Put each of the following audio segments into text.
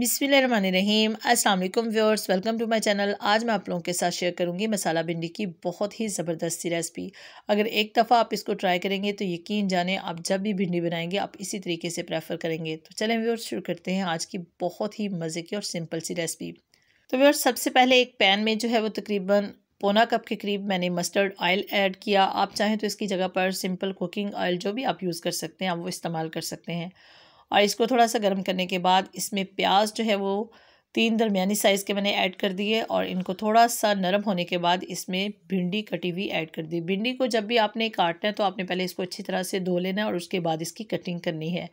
बिसमीम असलम viewers welcome to my channel आज मैं आप लोगों के साथ शेयर करूंगी मसाला भिंडी की बहुत ही ज़बरदस्ती रेसिपी अगर एक दफ़ा आप इसको ट्राई करेंगे तो यकीन जाने आप जब भी भिंडी बनाएंगे आप इसी तरीके से प्रेफर करेंगे तो चलें व्यूअर्स शुरू करते हैं आज की बहुत ही मज़े की और सिंपल सी रेसिपी तो व्यूअर्स सबसे पहले एक पैन में जो है वो तकरीबन पौना कप के करीब मैंने मस्टर्ड ऑयल ऐड किया आप चाहें तो इसकी जगह पर सिंपल कुकिंग ऑयल जो भी आप यूज़ कर सकते हैं आप वो इस्तेमाल कर सकते हैं और इसको थोड़ा सा गर्म करने के बाद इसमें प्याज जो है वो तीन दरमिया साइज़ के मैंने ऐड कर दिए और इनको थोड़ा सा नरम होने के बाद इसमें भिंडी कटी हुई ऐड कर दी भिंडी को जब भी आपने काटना है तो आपने पहले इसको अच्छी तरह से धो लेना है और उसके बाद इसकी कटिंग करनी है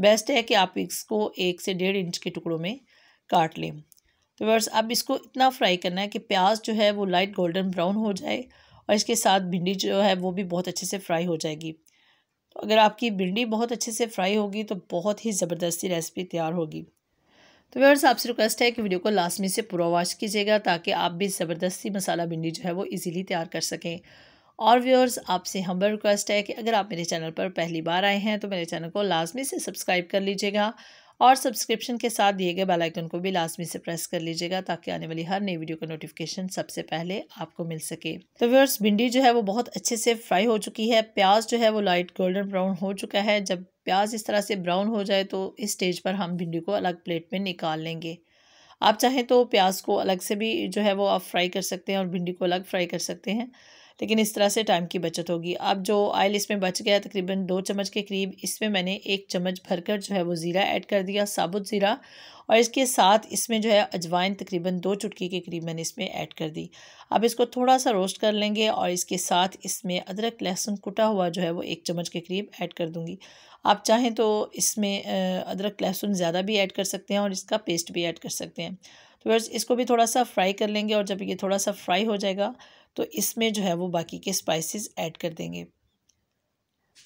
बेस्ट है कि आप इसको एक से डेढ़ इंच के टुकड़ों में काट लें तो वर्स अब इसको इतना फ्राई करना है कि प्याज जो है वो लाइट गोल्डन ब्राउन हो जाए और इसके साथ भिंडी जो है वो भी बहुत अच्छे से फ्राई हो जाएगी तो अगर आपकी भिंडी बहुत अच्छे से फ्राई होगी तो बहुत ही ज़बरदस्ती रेसिपी तैयार होगी तो व्यवर्स आपसे रिक्वेस्ट है कि वीडियो को लास्ट में से पूरा वॉच कीजिएगा ताकि आप भी ज़बरदस्ती मसाला भिंडी जो है वो इजीली तैयार कर सकें और व्यूअर्स आपसे हम रिक्वेस्ट है कि अगर आप मेरे चैनल पर पहली बार आए हैं तो मेरे चैनल को लाजमी से सब्सक्राइब कर लीजिएगा और सब्सक्रिप्शन के साथ दिए गए बेल आइकन को भी लाजमी से प्रेस कर लीजिएगा ताकि आने वाली हर नई वीडियो का नोटिफिकेशन सबसे पहले आपको मिल सके तो व्यवर्स भिंडी जो है वो बहुत अच्छे से फ्राई हो चुकी है प्याज जो है वो लाइट गोल्डन ब्राउन हो चुका है जब प्याज इस तरह से ब्राउन हो जाए तो इस स्टेज पर हम भिंडी को अलग प्लेट में निकाल लेंगे आप चाहें तो प्याज को अलग से भी जो है वो आप फ्राई कर सकते हैं और भिंडी को अलग फ्राई कर सकते हैं लेकिन इस तरह से टाइम की बचत होगी अब जो आयल इसमें बच गया तकरीबन दो चम्मच के करीब इसमें मैंने एक चम्मच भरकर जो है वो ज़ीरा ऐड कर दिया साबुत ज़ीरा और इसके साथ इसमें जो है अजवाइन तकरीबन दो चुटकी के करीब मैंने इसमें ऐड कर दी अब इसको थोड़ा सा रोस्ट कर लेंगे और इसके साथ इसमें अदरक लहसुन कुटा हुआ जो है वो एक चम्मच के करीब ऐड कर दूँगी आप चाहें तो इसमें अदरक लहसुन ज़्यादा भी ऐड कर सकते हैं और इसका पेस्ट भी ऐड कर सकते हैं तो बस इसको भी थोड़ा सा फ्राई कर लेंगे और जब ये थोड़ा सा फ्राई हो जाएगा तो इसमें जो है वो बाकी के स्पाइसेस ऐड कर देंगे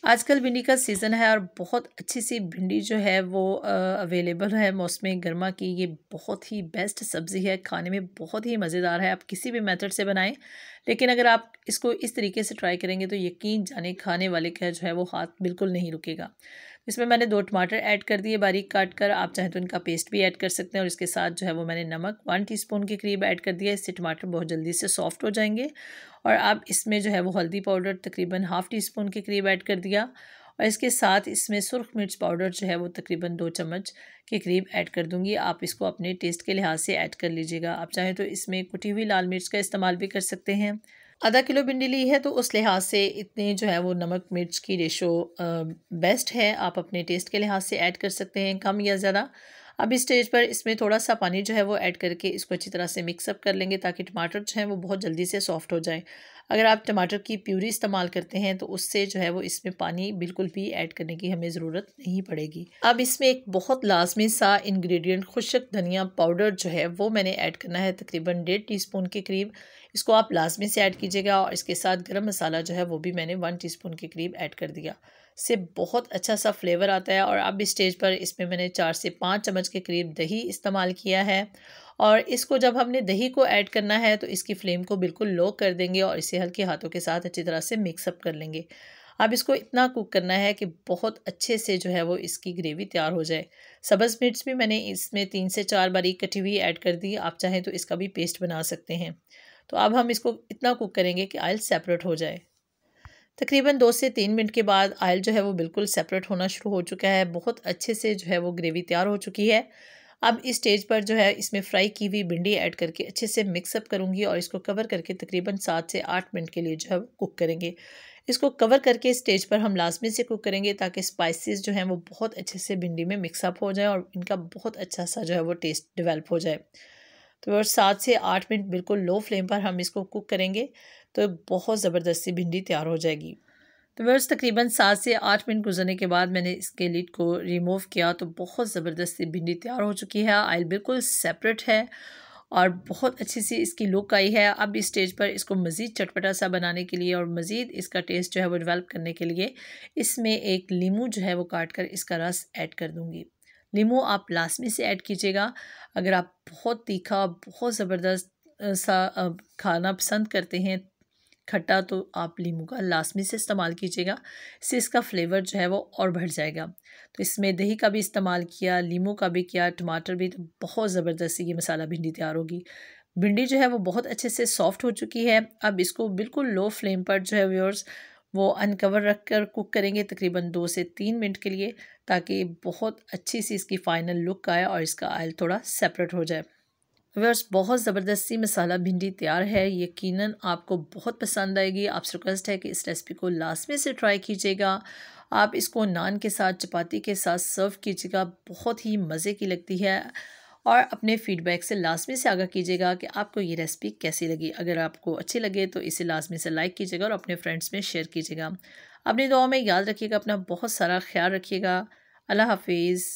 आजकल भिंडी का सीज़न है और बहुत अच्छी सी भिंडी जो है वो अवेलेबल है मौसम गर्मा की ये बहुत ही बेस्ट सब्ज़ी है खाने में बहुत ही मज़ेदार है आप किसी भी मेथड से बनाएं लेकिन अगर आप इसको इस तरीके से ट्राई करेंगे तो यकीन जाने खाने वाले का जो है वो हाथ बिल्कुल नहीं रुकेगा इसमें मैंने दो टमाटर ऐड कर दिए बारीक काट कर आप चाहें तो इनका पेस्ट भी ऐड कर सकते हैं और इसके साथ जो है वो मैंने नमक वन टीस्पून के करीब ऐड कर दिया इससे टमाटर बहुत जल्दी से सॉफ्ट हो जाएंगे और आप इसमें जो है वो हल्दी पाउडर तकरीबन हाफ़ टी स्पून के करीब ऐड कर दिया और इसके साथ इसमें सुर्ख मिर्च पाउडर जो है वो तकरीबन दो चम्मच के करीब ऐड कर दूंगी आप इसको अपने टेस्ट के लिहाज से ऐड कर लीजिएगा आप चाहें तो इसमें कुटी हुई लाल मिर्च का इस्तेमाल भी कर सकते हैं आधा किलो भिंडी ली है तो उस लिहाज से इतने जो है वो नमक मिर्च की रेशो बेस्ट है आप अपने टेस्ट के लिहाज से ऐड कर सकते हैं कम या ज़्यादा अब इस स्टेज पर इसमें थोड़ा सा पानी जो है वो ऐड करके इसको अच्छी तरह से मिक्सअप कर लेंगे ताकि टमाटर जो हैं वो बहुत जल्दी से सॉफ्ट हो जाए अगर आप टमाटर की प्यूरी इस्तेमाल करते हैं तो उससे जो है वो इसमें पानी बिल्कुल भी ऐड करने की हमें ज़रूरत नहीं पड़ेगी अब इसमें एक बहुत लाजमी सा इंग्रेडिएंट खुशक धनिया पाउडर जो है वो मैंने ऐड करना है तकरीबन डेढ़ स्पून के करीब इसको आप लाजमी से ऐड कीजिएगा और इसके साथ गर्म मसाला जो है वो भी मैंने वन स्पून के करीब ऐड कर दिया से बहुत अच्छा सा फ्लेवर आता है और अब स्टेज पर इसमें मैंने चार से पाँच चम्मच के करीब दही इस्तेमाल किया है और इसको जब हमने दही को ऐड करना है तो इसकी फ्लेम को बिल्कुल लो कर देंगे और इसे हल्के हाथों के साथ अच्छी तरह से मिक्सअप कर लेंगे अब इसको इतना कुक करना है कि बहुत अच्छे से जो है वो इसकी ग्रेवी तैयार हो जाए सब्ज़ मिर्च भी मैंने इसमें तीन से चार बारीक कटी हुई ऐड कर दी आप चाहें तो इसका भी पेस्ट बना सकते हैं तो अब हम इसको इतना कुक करेंगे कि आयल सेपरेट हो जाए तकरीबन दो से तीन मिनट के बाद आयल जो है वो बिल्कुल सेपरेट होना शुरू हो चुका है बहुत अच्छे से जो है वो ग्रेवी तैयार हो चुकी है अब इस स्टेज पर जो है इसमें फ्राई की हुई भिंडी ऐड करके अच्छे से मिक्सअप करूँगी और इसको कवर करके तकरीबन सात से आठ मिनट के लिए जो है कुक करेंगे इसको कवर करके स्टेज पर हम लाजमी से कुक करेंगे ताकि स्पाइसेस जो हैं वो बहुत अच्छे से भिंडी में मिक्सअप हो जाए और इनका बहुत अच्छा सा जो है वो टेस्ट डेवलप हो जाए तो और सात से आठ मिनट बिल्कुल लो फ्लेम पर हम इसको कुक करेंगे तो बहुत ज़बरदस्ती भिंडी तैयार हो जाएगी तो वर्स तकरीबन सात से आठ मिनट गुजरने के बाद मैंने इसके लिड को रिमूव किया तो बहुत ज़बरदस्त भिंडी तैयार हो चुकी है आयल बिल्कुल सेपरेट है और बहुत अच्छी सी इसकी लुक आई है अब इस स्टेज पर इसको मज़ीद चटपटा सा बनाने के लिए और मज़ीद इसका टेस्ट जो है वो डिवेल्प करने के लिए इसमें एक लीमू जो है वो काट कर इसका रस ऐड कर दूँगी लीमू आप लाजमी से ऐड कीजिएगा अगर आप बहुत तीखा बहुत ज़बरदस्त सा खाना पसंद करते हैं खट्टा तो आप लीमू का लास्ट में से इस्तेमाल कीजिएगा इससे इसका फ्लेवर जो है वो और बढ़ जाएगा तो इसमें दही का भी इस्तेमाल किया लीमू का भी किया टमाटर भी तो बहुत ज़बरदस्ती ये मसाला भिंडी तैयार होगी भिंडी जो है वो बहुत अच्छे से सॉफ्ट हो चुकी है अब इसको बिल्कुल लो फ्लेम पर जो है व्यवर्स वो अनकवर रख कर कुक करेंगे तकरीबन दो से तीन मिनट के लिए ताकि बहुत अच्छी सी इसकी फ़ाइनल लुक आए और इसका आयल थोड़ा सेपरेट हो जाए व्यवर्स बहुत ज़बरदस्ती मसाला भिंडी तैयार है यकीनन आपको बहुत पसंद आएगी आपसे रिक्वेस्ट है कि इस रेसिपी को लास्ट में से ट्राई कीजिएगा आप इसको नान के साथ चपाती के साथ सर्व कीजिएगा बहुत ही मज़े की लगती है और अपने फीडबैक से लाजमी से आगाह कीजिएगा कि आपको ये रेसिपी कैसी लगी अगर आपको अच्छी लगे तो इसे लाजमी से लाइक कीजिएगा और अपने फ्रेंड्स में शेयर कीजिएगा अपनी दुआ में याद रखिएगा अपना बहुत सारा ख्याल रखिएगा अल्लाह हाफिज़